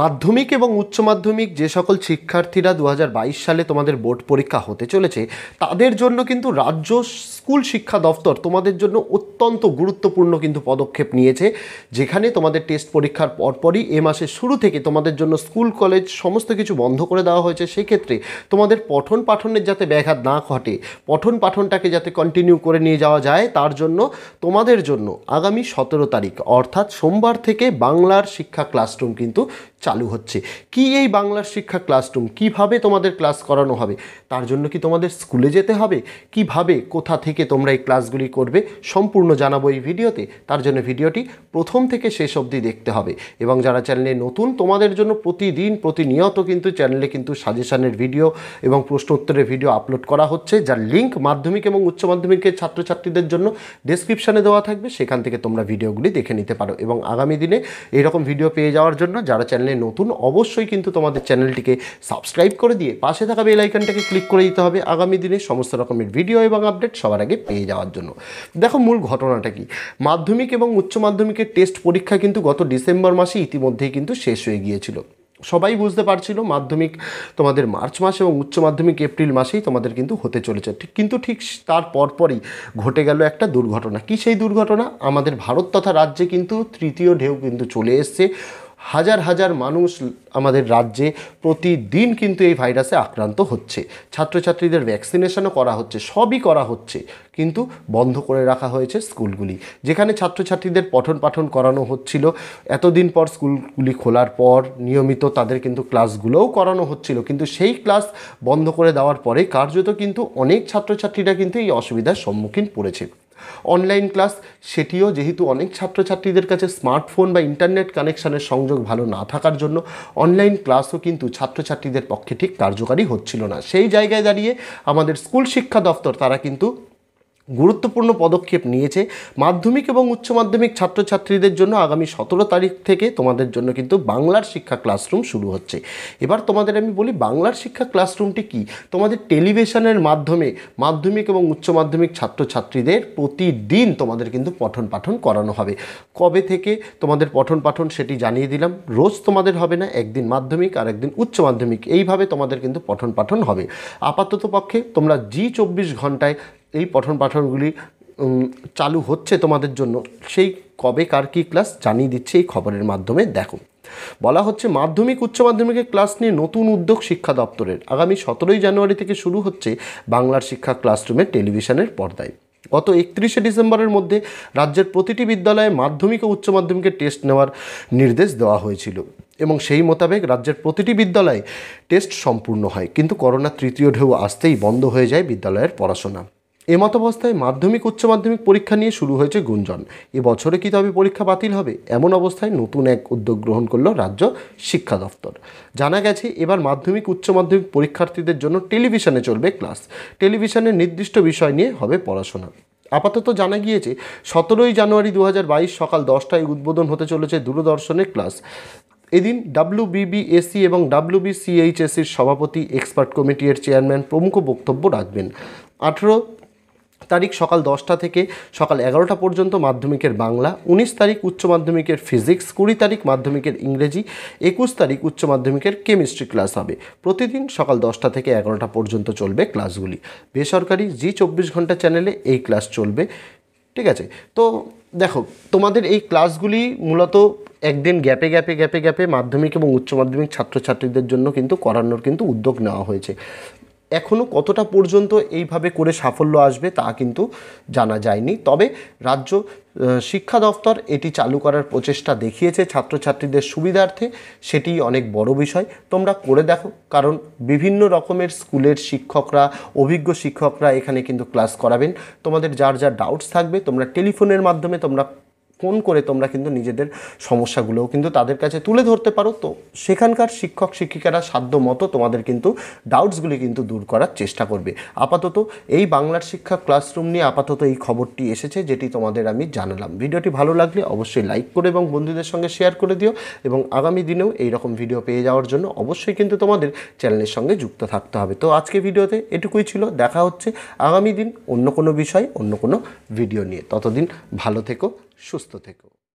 মাধ্যমিক এবং উচ্চ মাধ্যমিক যে সকল শিক্ষার্থীরা দু সালে তোমাদের বোর্ড পরীক্ষা হতে চলেছে তাদের জন্য কিন্তু রাজ্য স্কুল শিক্ষা দফতর তোমাদের জন্য অত্যন্ত গুরুত্বপূর্ণ কিন্তু পদক্ষেপ নিয়েছে যেখানে তোমাদের টেস্ট পরীক্ষার পরপরই এ মাসের শুরু থেকে তোমাদের জন্য স্কুল কলেজ সমস্ত কিছু বন্ধ করে দেওয়া হয়েছে সেক্ষেত্রে তোমাদের পঠন পাঠনের যাতে ব্যাঘাত না ঘটে পঠন পাঠনটাকে যাতে কন্টিনিউ করে নিয়ে যাওয়া যায় তার জন্য তোমাদের জন্য আগামী সতেরো তারিখ অর্থাৎ সোমবার থেকে বাংলার শিক্ষা ক্লাসরুম কিন্তু চালু হচ্ছে কি এই বাংলার শিক্ষা ক্লাসরুম কিভাবে তোমাদের ক্লাস করানো হবে তার জন্য কি তোমাদের স্কুলে যেতে হবে কিভাবে কোথা থেকে তোমরা এই ক্লাসগুলি করবে সম্পূর্ণ জানাবো এই ভিডিওতে তার জন্য ভিডিওটি প্রথম থেকে শেষ অবধি দেখতে হবে এবং যারা চ্যানেলে নতুন তোমাদের জন্য প্রতিদিন প্রতিনিয়ত কিন্তু চ্যানেলে কিন্তু সাজেশানের ভিডিও এবং প্রশ্নোত্তরের ভিডিও আপলোড করা হচ্ছে যার লিঙ্ক মাধ্যমিক এবং উচ্চ মাধ্যমিকের ছাত্রছাত্রীদের জন্য ডেসক্রিপশানে দেওয়া থাকবে সেখান থেকে তোমরা ভিডিওগুলি দেখে নিতে পারো এবং আগামী দিনে এরকম ভিডিও পেয়ে যাওয়ার জন্য যারা চ্যানেল চ্যানেলে নতুন অবশ্যই কিন্তু তোমাদের চ্যানেলটিকে সাবস্ক্রাইব করে দিয়ে পাশে থাকা বেল আইকনটাকে ক্লিক করে দিতে হবে আগামী দিনে সমস্ত রকমের ভিডিও এবং আপডেট সবার আগে পেয়ে যাওয়ার জন্য দেখো মূল ঘটনাটা কি মাধ্যমিক এবং উচ্চ মাধ্যমিকের টেস্ট পরীক্ষা কিন্তু গত ডিসেম্বর মাসে ইতিমধ্যেই কিন্তু শেষ হয়ে গিয়েছিল সবাই বুঝতে পারছিল মাধ্যমিক তোমাদের মার্চ মাস এবং উচ্চ মাধ্যমিক এপ্রিল মাসেই তোমাদের কিন্তু হতে চলেছে ঠিক কিন্তু ঠিক তার পরপরই ঘটে গেল একটা দুর্ঘটনা কি সেই দুর্ঘটনা আমাদের ভারত তথা রাজ্যে কিন্তু তৃতীয় ঢেউ কিন্তু চলে এসছে হাজার হাজার মানুষ আমাদের রাজ্যে প্রতিদিন কিন্তু এই ভাইরাসে আক্রান্ত হচ্ছে ছাত্রছাত্রীদের ভ্যাকসিনেশনও করা হচ্ছে সবই করা হচ্ছে কিন্তু বন্ধ করে রাখা হয়েছে স্কুলগুলি যেখানে ছাত্রছাত্রীদের পঠন পাঠন করানো হচ্ছিল এতদিন পর স্কুলগুলি খোলার পর নিয়মিত তাদের কিন্তু ক্লাসগুলোও করানো হচ্ছিল কিন্তু সেই ক্লাস বন্ধ করে দেওয়ার পরে কার্যত কিন্তু অনেক ছাত্রছাত্রীরা কিন্তু এই অসুবিধার সম্মুখীন পড়েছে অনলাইন ক্লাস সেটিও যেহেতু অনেক ছাত্রছাত্রীদের কাছে স্মার্টফোন বা ইন্টারনেট কানেকশানের সংযোগ ভালো না থাকার জন্য অনলাইন ক্লাসও কিন্তু ছাত্রছাত্রীদের পক্ষে ঠিক কার্যকারী হচ্ছিল না সেই জায়গায় দাঁড়িয়ে আমাদের স্কুল শিক্ষা দপ্তর তারা কিন্তু গুরুত্বপূর্ণ পদক্ষেপ নিয়েছে মাধ্যমিক এবং উচ্চ মাধ্যমিক ছাত্রছাত্রীদের জন্য আগামী সতেরো তারিখ থেকে তোমাদের জন্য কিন্তু বাংলার শিক্ষা ক্লাসরুম শুরু হচ্ছে এবার তোমাদের আমি বলি বাংলার শিক্ষা ক্লাসরুমটি কি তোমাদের টেলিভিশনের মাধ্যমে মাধ্যমিক এবং উচ্চ মাধ্যমিক ছাত্রছাত্রীদের প্রতিদিন তোমাদের কিন্তু পঠন পাঠন করানো হবে কবে থেকে তোমাদের পঠন পাঠন সেটি জানিয়ে দিলাম রোজ তোমাদের হবে না একদিন মাধ্যমিক আর একদিন উচ্চ মাধ্যমিক এইভাবে তোমাদের কিন্তু পঠন পাঠন হবে আপাতত পক্ষে তোমরা জি চব্বিশ ঘন্টায় এই পঠন পাঠনগুলি চালু হচ্ছে তোমাদের জন্য সেই কবে কার কী ক্লাস জানিয়ে দিচ্ছে এই খবরের মাধ্যমে দেখো বলা হচ্ছে মাধ্যমিক উচ্চ মাধ্যমিকের ক্লাস নিয়ে নতুন উদ্যোগ শিক্ষা দপ্তরের আগামী সতেরোই জানুয়ারি থেকে শুরু হচ্ছে বাংলার শিক্ষা ক্লাসরুমের টেলিভিশনের পর্দায় গত একত্রিশে ডিসেম্বরের মধ্যে রাজ্যের প্রতিটি বিদ্যালয়ে মাধ্যমিক ও উচ্চ মাধ্যমিকের টেস্ট নেওয়ার নির্দেশ দেওয়া হয়েছিল এবং সেই মোতাবেক রাজ্যের প্রতিটি বিদ্যালয়ে টেস্ট সম্পূর্ণ হয় কিন্তু করোনা তৃতীয় ঢেউ আসতেই বন্ধ হয়ে যায় বিদ্যালয়ের পড়াশোনা এমতাবস্থায় মাধ্যমিক উচ্চ মাধ্যমিক পরীক্ষা নিয়ে শুরু হয়েছে গুঞ্জন এবছরে কি তবে পরীক্ষা বাতিল হবে এমন অবস্থায় নতুন এক উদ্যোগ গ্রহণ করল রাজ্য শিক্ষা দফতর জানা গেছে এবার মাধ্যমিক উচ্চ মাধ্যমিক পরীক্ষার্থীদের জন্য টেলিভিশনে চলবে ক্লাস টেলিভিশনের নির্দিষ্ট বিষয় নিয়ে হবে পড়াশোনা আপাতত জানা গিয়েছে সতেরোই জানুয়ারি দু সকাল দশটায় উদ্বোধন হতে চলেছে দূরদর্শনের ক্লাস এদিন ডাব্লিউবিবিএসি এবং ডাব্লিউবিসিএইচএসির সভাপতি এক্সপার্ট কমিটির চেয়ারম্যান প্রমুখ বক্তব্য রাখবেন আঠেরো তারিখ সকাল দশটা থেকে সকাল এগারোটা পর্যন্ত মাধ্যমিকের বাংলা উনিশ তারিখ উচ্চ মাধ্যমিকের ফিজিক্স কুড়ি তারিখ মাধ্যমিকের ইংরেজি একুশ তারিখ উচ্চ মাধ্যমিকের কেমিস্ট্রি ক্লাস হবে প্রতিদিন সকাল দশটা থেকে এগারোটা পর্যন্ত চলবে ক্লাসগুলি বেসরকারি জি চব্বিশ ঘন্টা চ্যানেলে এই ক্লাস চলবে ঠিক আছে তো দেখো তোমাদের এই ক্লাসগুলি মূলত একদিন গ্যাপে গ্যাপে গ্যাপে গ্যাপে মাধ্যমিক এবং উচ্চ মাধ্যমিক ছাত্রছাত্রীদের জন্য কিন্তু করানোর কিন্তু উদ্যোগ নেওয়া হয়েছে এখনও কতটা পর্যন্ত এইভাবে করে সাফল্য আসবে তা কিন্তু জানা যায়নি তবে রাজ্য শিক্ষা দফতর এটি চালু করার প্রচেষ্টা দেখিয়েছে ছাত্রছাত্রীদের সুবিধার্থে সেটি অনেক বড় বিষয় তোমরা করে দেখো কারণ বিভিন্ন রকমের স্কুলের শিক্ষকরা অভিজ্ঞ শিক্ষকরা এখানে কিন্তু ক্লাস করাবেন তোমাদের যার যা ডাউটস থাকবে তোমরা টেলিফোনের মাধ্যমে তোমরা ফোন করে তোমরা কিন্তু নিজেদের সমস্যাগুলোও কিন্তু তাদের কাছে তুলে ধরতে পারো তো সেখানকার শিক্ষক শিক্ষিকারা সাধ্য মতো তোমাদের কিন্তু ডাউটসগুলি কিন্তু দূর করার চেষ্টা করবে আপাতত এই বাংলার শিক্ষা ক্লাসরুম নিয়ে আপাতত এই খবরটি এসেছে যেটি তোমাদের আমি জানালাম ভিডিওটি ভালো লাগলে অবশ্যই লাইক করে এবং বন্ধুদের সঙ্গে শেয়ার করে দিও এবং আগামী দিনেও এই রকম ভিডিও পেয়ে যাওয়ার জন্য অবশ্যই কিন্তু তোমাদের চ্যানেলের সঙ্গে যুক্ত থাকতে হবে তো আজকে ভিডিওতে এটুকুই ছিল দেখা হচ্ছে আগামী দিন অন্য কোনো বিষয় অন্য কোনো ভিডিও নিয়ে ততদিন ভালো থেকো সুস্থ থেকো